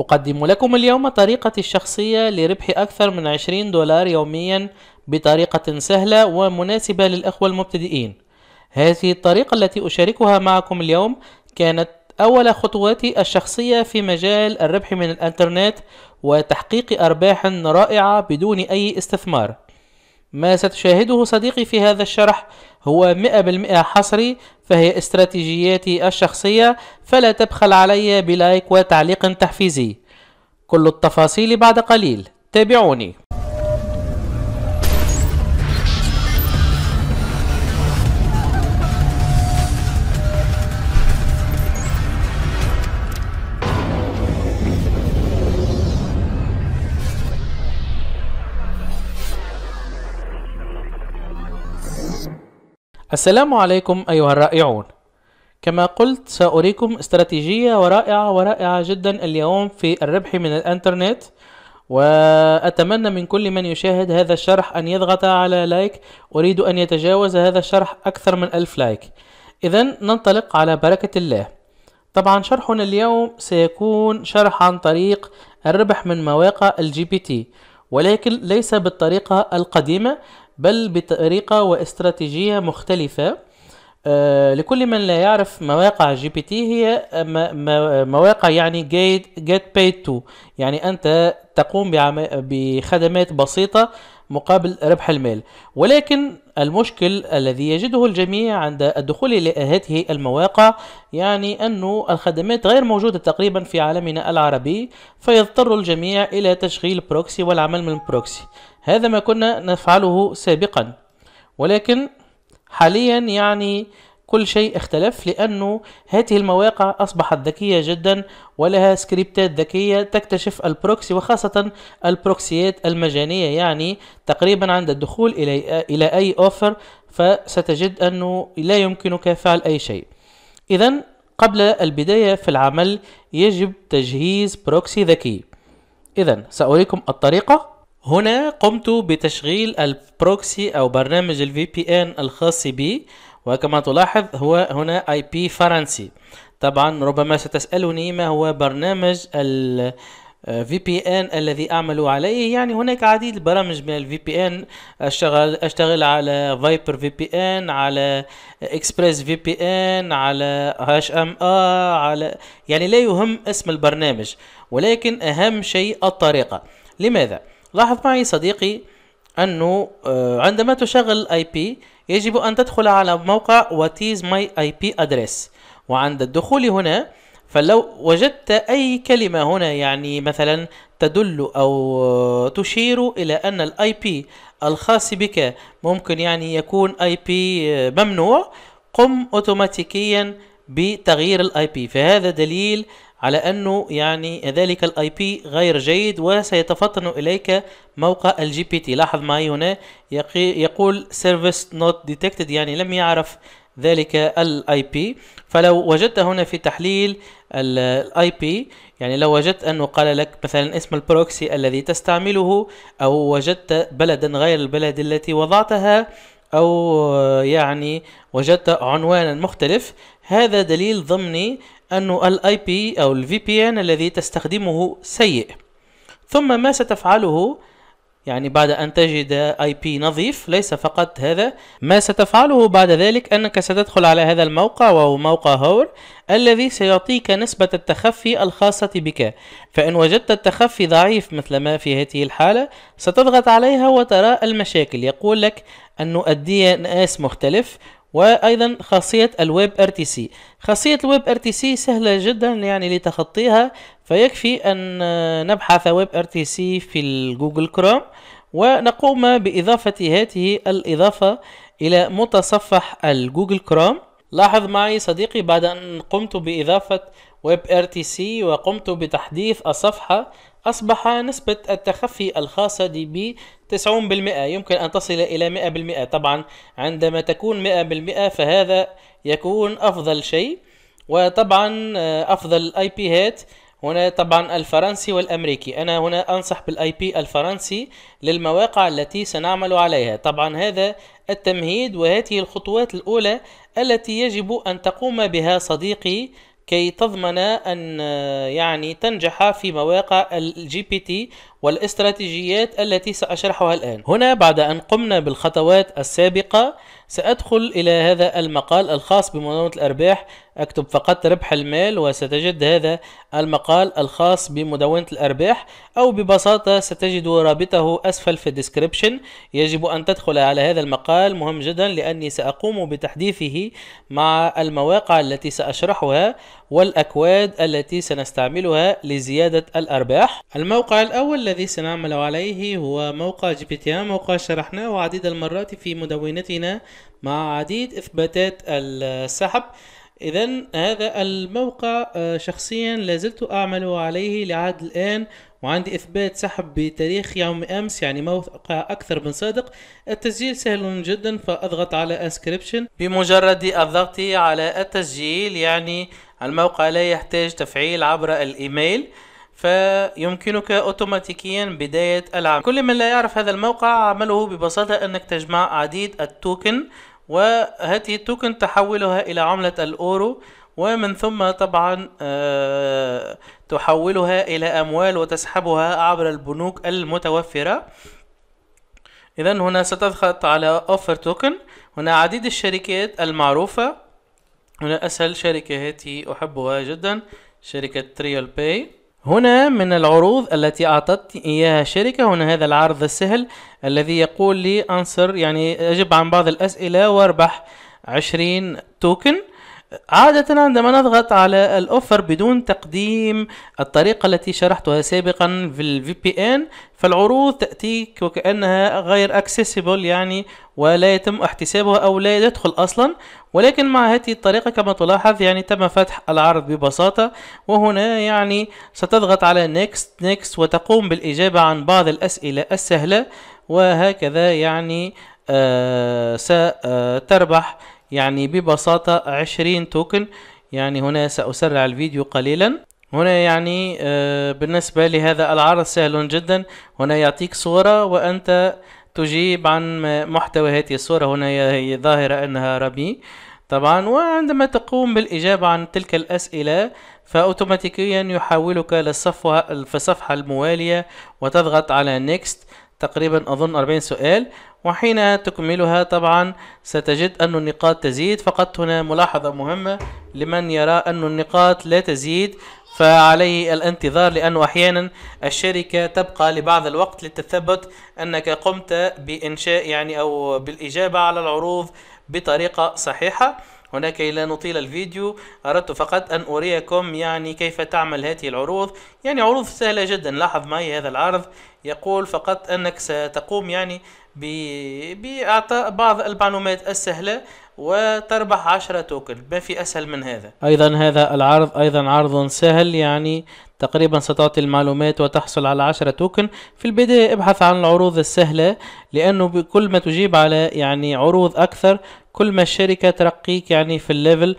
أقدم لكم اليوم طريقة الشخصية لربح أكثر من 20 دولار يوميا بطريقة سهلة ومناسبة للأخوة المبتدئين هذه الطريقة التي أشاركها معكم اليوم كانت أول خطواتي الشخصية في مجال الربح من الإنترنت وتحقيق أرباح رائعة بدون أي استثمار ما ستشاهده صديقي في هذا الشرح هو 100% حصري فهي استراتيجياتي الشخصية فلا تبخل علي بلايك وتعليق تحفيزي كل التفاصيل بعد قليل تابعوني السلام عليكم أيها الرائعون كما قلت سأريكم استراتيجية ورائعة ورائعة جدا اليوم في الربح من الانترنت وأتمنى من كل من يشاهد هذا الشرح أن يضغط على لايك أريد أن يتجاوز هذا الشرح أكثر من ألف لايك إذا ننطلق على بركة الله طبعا شرحنا اليوم سيكون شرح عن طريق الربح من مواقع الجي بي تي ولكن ليس بالطريقة القديمة بل بطريقة واستراتيجية مختلفة آه، لكل من لا يعرف مواقع جي بي تي هي آه، آه، مواقع يعني جيت جيت بيد تو يعني انت تقوم بخدمات بسيطه مقابل ربح المال ولكن المشكل الذي يجده الجميع عند الدخول الى هذه المواقع يعني أن الخدمات غير موجودة تقريبا في عالمنا العربي فيضطر الجميع إلى تشغيل بروكسي والعمل من بروكسي هذا ما كنا نفعله سابقا ولكن حاليا يعني كل شيء اختلف لأنه هذه المواقع أصبحت ذكية جدا ولها سكريبتات ذكية تكتشف البروكسي وخاصة البروكسيات المجانية يعني تقريبا عند الدخول إلى, إلى أي أوفر فستجد أنه لا يمكنك فعل أي شيء إذا قبل البداية في العمل يجب تجهيز بروكسي ذكي إذا سأريكم الطريقة هنا قمت بتشغيل البروكسي أو برنامج الفي بي ان الخاص بي وكما تلاحظ هو هنا اي بي فرنسي طبعا ربما ستسألني ما هو برنامج ال في بي ان الذي اعمل عليه يعني هناك عديد البرامج من الفي بي ان اشتغل اشتغل على فايبر في بي ان على اكسبريس في بي ان على هاش ام اه على يعني لا يهم اسم البرنامج ولكن اهم شيء الطريقه لماذا لاحظ معي صديقي أنه آه، عندما تشغل الاي بي يجب أن تدخل على موقع واتيز ماي اي بي ادريس وعند الدخول هنا فلو وجدت أي كلمة هنا يعني مثلا تدل أو آه، تشير إلى أن الاي بي الخاص بك ممكن يعني يكون اي آه، بي ممنوع قم اوتوماتيكيا بتغيير الاي بي فهذا دليل على أنه يعني ذلك الاي بي غير جيد وسيتفطن إليك موقع الجي بي تي لاحظ معي هنا يقول سيرفيس نوت ديتكتد يعني لم يعرف ذلك الاي بي فلو وجدت هنا في تحليل الاي بي يعني لو وجدت انه قال لك مثلا اسم البروكسي الذي تستعمله او وجدت بلدا غير البلد التي وضعتها أو يعني وجدت عنوانا مختلف هذا دليل ضمني أن الاي بي أو الفي بي ان الذي تستخدمه سيء ثم ما ستفعله يعني بعد أن تجد اي بي نظيف ليس فقط هذا ما ستفعله بعد ذلك أنك ستدخل على هذا الموقع وهو موقع هور الذي سيعطيك نسبة التخفي الخاصة بك فإن وجدت التخفي ضعيف مثل ما في هذه الحالة ستضغط عليها وترى المشاكل يقول لك أن اس مختلف وايضا خاصيه الويب ار تي سي خاصيه الويب ار تي سي سهله جدا يعني لتخطيها فيكفي أن نبحث ويب ار تي سي في الجوجل كروم ونقوم بإضافة هذه الإضافة إلى متصفح الجوجل كروم لاحظ معي صديقي بعد أن قمت بإضافة ويب ار تي سي وقمت بتحديث الصفحة أصبح نسبة التخفي الخاصة دي بي 90% يمكن أن تصل إلى 100% طبعا عندما تكون 100% فهذا يكون أفضل شيء وطبعا أفضل IP هات هنا طبعا الفرنسي والامريكي انا هنا انصح بالاي بي الفرنسي للمواقع التي سنعمل عليها طبعا هذا التمهيد وهذه الخطوات الاولى التي يجب ان تقوم بها صديقي كي تضمن ان يعني تنجح في مواقع الجي بي تي والاستراتيجيات التي سأشرحها الآن هنا بعد أن قمنا بالخطوات السابقة سأدخل إلى هذا المقال الخاص بمنظمة الأرباح أكتب فقط ربح المال وستجد هذا المقال الخاص بمدونة الأرباح أو ببساطة ستجد رابطه أسفل في الديسكريبشن يجب أن تدخل على هذا المقال مهم جدا لأني سأقوم بتحديثه مع المواقع التي سأشرحها والأكواد التي سنستعملها لزيادة الأرباح الموقع الأول الذي سنعمل عليه هو موقع جي بي تي موقع شرحناه عديد المرات في مدونتنا مع عديد اثباتات السحب اذا هذا الموقع آه، شخصيا لازلت اعمل عليه لعد الان وعندي اثبات سحب بتاريخ يوم امس يعني موقع اكثر من صادق التسجيل سهل جدا فاضغط على انسكريبشن بمجرد الضغط على التسجيل يعني الموقع لا يحتاج تفعيل عبر الايميل فيمكنك اوتوماتيكيا بداية العمل كل من لا يعرف هذا الموقع عمله ببساطة انك تجمع عديد التوكن وهذه التوكن تحولها الى عملة الاورو ومن ثم طبعا آه، تحولها الى اموال وتسحبها عبر البنوك المتوفرة اذا هنا ستضغط على اوفر توكن هنا عديد الشركات المعروفة هنا اسهل شركة هاتي احبها جدا شركة تريال باي هنا من العروض التي أعطت إياها الشركة هنا هذا العرض السهل الذي يقول لي أنصر يعني أجب عن بعض الأسئلة واربح عشرين توكن عادة عندما نضغط على الاوفر بدون تقديم الطريقة التي شرحتها سابقا في الفي بي ان فالعروض تأتيك وكأنها غير اكسسبل يعني ولا يتم احتسابها او لا يدخل اصلا ولكن مع هذه الطريقة كما تلاحظ يعني تم فتح العرض ببساطة وهنا يعني ستضغط على next next وتقوم بالاجابة عن بعض الاسئلة السهلة وهكذا يعني آه ستربح يعني ببساطة عشرين توكن يعني هنا سأسرع الفيديو قليلا هنا يعني آه، بالنسبة لهذا العرض سهل جدا هنا يعطيك صورة وأنت تجيب عن محتوى هذه الصورة هنا هي ظاهرة أنها رمي طبعا وعندما تقوم بالإجابة عن تلك الأسئلة فأوتوماتيكيا يحولك للصفحة الصفحة الموالية وتضغط على نيكست تقريبا أظن 40 سؤال وحين تكملها طبعا ستجد أن النقاط تزيد فقط هنا ملاحظة مهمة لمن يرى أن النقاط لا تزيد فعليه الانتظار لأنه أحيانا الشركة تبقى لبعض الوقت لتثبت أنك قمت بإنشاء يعني أو بالإجابة على العروض بطريقة صحيحة كي لا نطيل الفيديو أردت فقط أن أريكم يعني كيف تعمل هذه العروض يعني عروض سهلة جدا لاحظ معي هذا العرض يقول فقط أنك ستقوم يعني بإعطاء بعض المعلومات السهلة وتربح 10 توكن ما في أسهل من هذا أيضا هذا العرض أيضا عرض سهل يعني تقريبا ستعطي المعلومات وتحصل على 10 توكن في البداية ابحث عن العروض السهلة لأنه بكل ما تجيب على يعني عروض أكثر كل ما الشركة ترقيك يعني في الليفل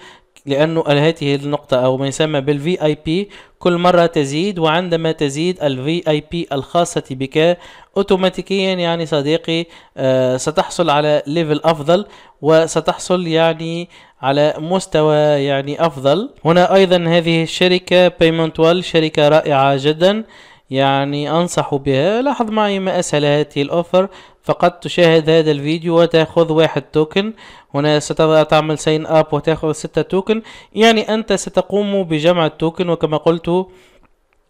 لأنه هذه النقطة أو ما يسمى بالفي اي بي كل مرة تزيد وعندما تزيد الفي اي بي الخاصة بك اوتوماتيكيا يعني صديقي آه، ستحصل على ليفل أفضل وستحصل يعني على مستوى يعني أفضل هنا أيضا هذه الشركة بيمنت وال شركة رائعة جدا يعني أنصح بها لاحظ معي ما أسهل هذه الأوفر فقط تشاهد هذا الفيديو وتأخذ واحد توكن هنا ستعمل سين أب وتأخذ ستة توكن يعني أنت ستقوم بجمع التوكن وكما قلت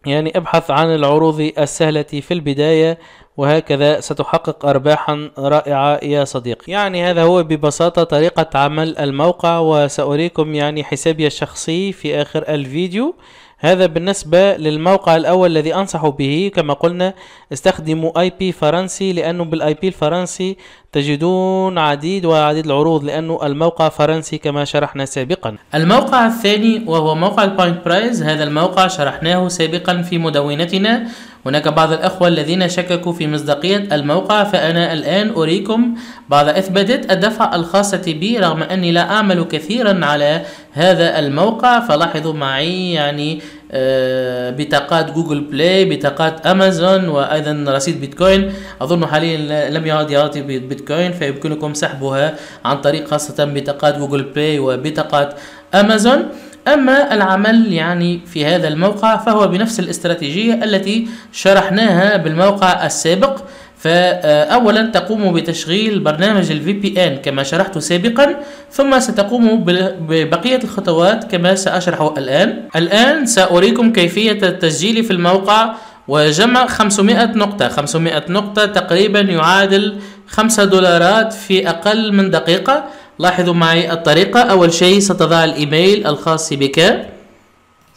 يعني ابحث عن العروض السهلة في البداية وهكذا ستحقق أرباحا رائعة يا صديقي يعني هذا هو ببساطة طريقة عمل الموقع وسأريكم يعني حسابي الشخصي في آخر الفيديو هذا بالنسبة للموقع الأول الذي أنصح به كما قلنا استخدموا اي بي فرنسي لأنه بالاي بي الفرنسي تجدون عديد وعديد العروض لأنه الموقع فرنسي كما شرحنا سابقا الموقع الثاني وهو موقع البوينت برايز هذا الموقع شرحناه سابقا في مدونتنا هناك بعض الأخوة الذين شككوا في مصداقية الموقع فأنا الآن أريكم بعض إثباتات الدفع الخاصة بي رغم أني لا أعمل كثيرا على هذا الموقع فلاحظوا معي يعني آه، بطاقات جوجل بلاي بطاقات امازون وايضا رصيد بيتكوين اظن حاليا لم يعد يعطي بيتكوين فيمكنكم سحبها عن طريق خاصه بطاقات جوجل بلاي وبطاقات امازون أما العمل يعني في هذا الموقع فهو بنفس الاستراتيجية التي شرحناها بالموقع السابق فأولا تقوم بتشغيل برنامج الفي بي ان كما شرحت سابقا ثم ستقوم ببقية الخطوات كما سأشرح الآن الآن سأريكم كيفية التسجيل في الموقع وجمع 500 نقطة 500 نقطة تقريبا يعادل 5 دولارات في أقل من دقيقة لاحظوا معي الطريقة أول شيء ستضع الإيميل الخاص بك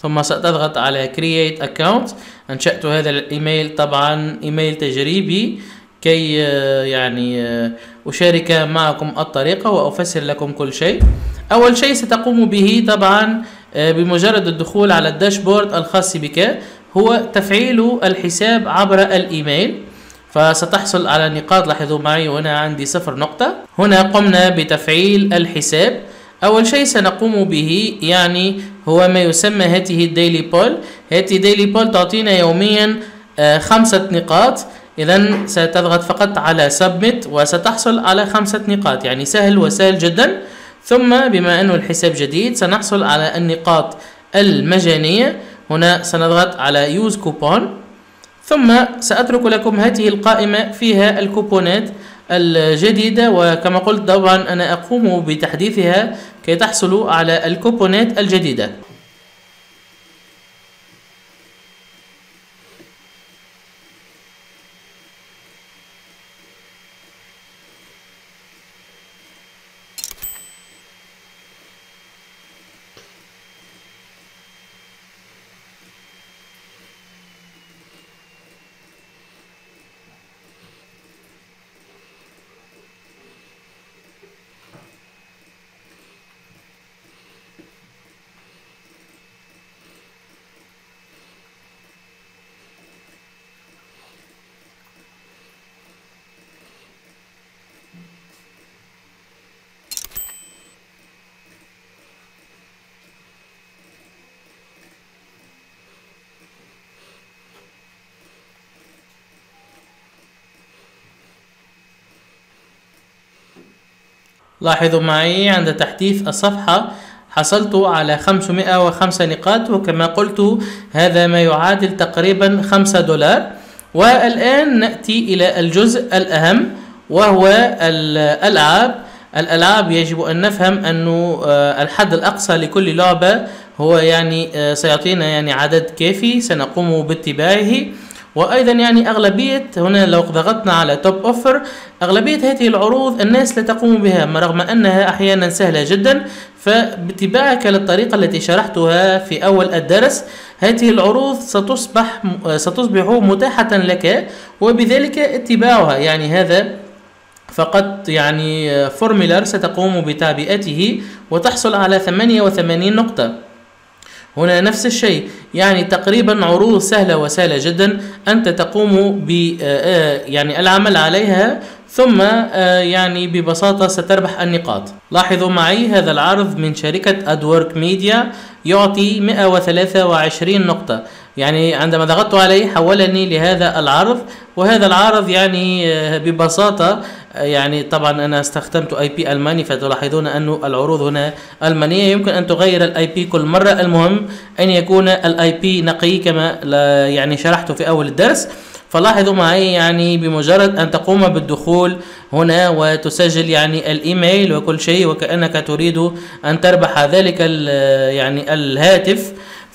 ثم ستضغط على Create Account أنشأت هذا الإيميل طبعا إيميل تجريبي كي آه، يعني آه، أشارك معكم الطريقة وأفسر لكم كل شيء أول شيء ستقوم به طبعا آه، بمجرد الدخول على الداشبورد الخاص بك هو تفعيل الحساب عبر الإيميل فستحصل على نقاط لاحظوا معي هنا عندي صفر نقطة هنا قمنا بتفعيل الحساب أول شيء سنقوم به يعني هو ما يسمى هاته الديلي بول هاته ديلي بول تعطينا يوميا آه، خمسة نقاط إذا ستضغط فقط على سبمت وستحصل على خمسة نقاط يعني سهل وسهل جدا ثم بما أنه الحساب جديد سنحصل على النقاط المجانية هنا سنضغط على يوز كوبون ثم سأترك لكم هذه القائمة فيها الكوبونات الجديدة وكما قلت طبعا أنا أقوم بتحديثها كي تحصلوا على الكوبونات الجديدة لاحظوا معي عند تحديث الصفحة حصلت على 505 نقاط وكما قلت هذا ما يعادل تقريبا 5 دولار والآن نأتي إلى الجزء الأهم وهو الألعاب الألعاب يجب أن نفهم أنه آه، الحد الأقصى لكل لعبة هو يعني آه، سيعطينا يعني عدد كافي سنقوم باتباعه وايضا يعني اغلبيه هنا لو ضغطنا على توب اوفر اغلبيه هذه العروض الناس لا تقوم بها رغم انها احيانا سهله جدا فباتباعك للطريقه التي شرحتها في اول الدرس هذه العروض ستصبح ستصبح متاحه لك وبذلك اتباعها يعني هذا فقط يعني فورمولار ستقوم بتعبئته وتحصل على 88 نقطه هنا نفس الشيء يعني تقريبا عروض سهلة وسهلة جدا أنت تقوم ب آه، آه، يعني العمل عليها ثم آه، يعني ببساطة ستربح النقاط لاحظوا معي هذا العرض من شركة أدورك ميديا يعطي 123 نقطة يعني عندما ضغطت عليه حولني لهذا العرض وهذا العرض يعني ببساطة يعني طبعا انا استخدمت اي بي الماني فتلاحظون انه العروض هنا المانيه يمكن ان تغير الاي بي كل مره المهم ان يكون الاي بي نقي كما يعني شرحت في اول الدرس فلاحظوا معي يعني بمجرد أن تقوم بالدخول هنا وتسجل يعني الإيميل وكل شيء وكأنك تريد أن تربح ذلك يعني الهاتف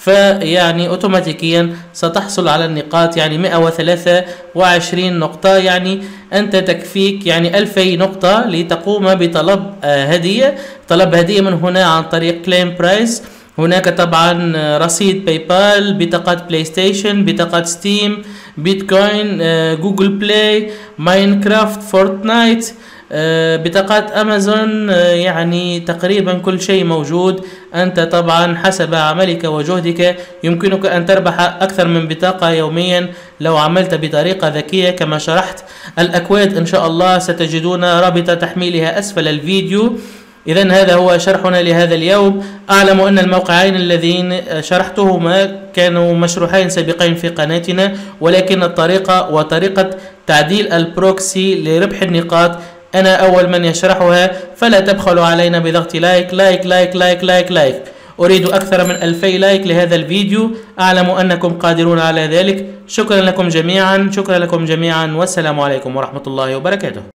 فيعني اوتوماتيكيا ستحصل على النقاط يعني 123 نقطة يعني انت تكفيك يعني 2000 نقطة لتقوم بطلب آه، هدية طلب هدية من هنا عن طريق كليم برايس هناك طبعا رصيد باي بال بطاقة بلاي ستيشن بطاقة ستيم بيتكوين جوجل بلاي ماينكرافت فورتنايت آه، بطاقات امازون آه، يعني تقريبا كل شيء موجود انت طبعا حسب عملك وجهدك يمكنك ان تربح اكثر من بطاقة يوميا لو عملت بطريقة ذكية كما شرحت الاكواد ان شاء الله ستجدون رابط تحميلها اسفل الفيديو إذا هذا هو شرحنا لهذا اليوم أعلم أن الموقعين اللذين شرحتهما كانوا مشروحين سابقين في قناتنا ولكن الطريقة وطريقة تعديل البروكسي لربح النقاط أنا أول من يشرحها فلا تبخلوا علينا بضغط لايك لايك لايك لايك لايك لايك أريد أكثر من ألفي لايك لهذا الفيديو أعلم أنكم قادرون على ذلك شكرا لكم جميعا شكرا لكم جميعا والسلام عليكم ورحمة الله وبركاته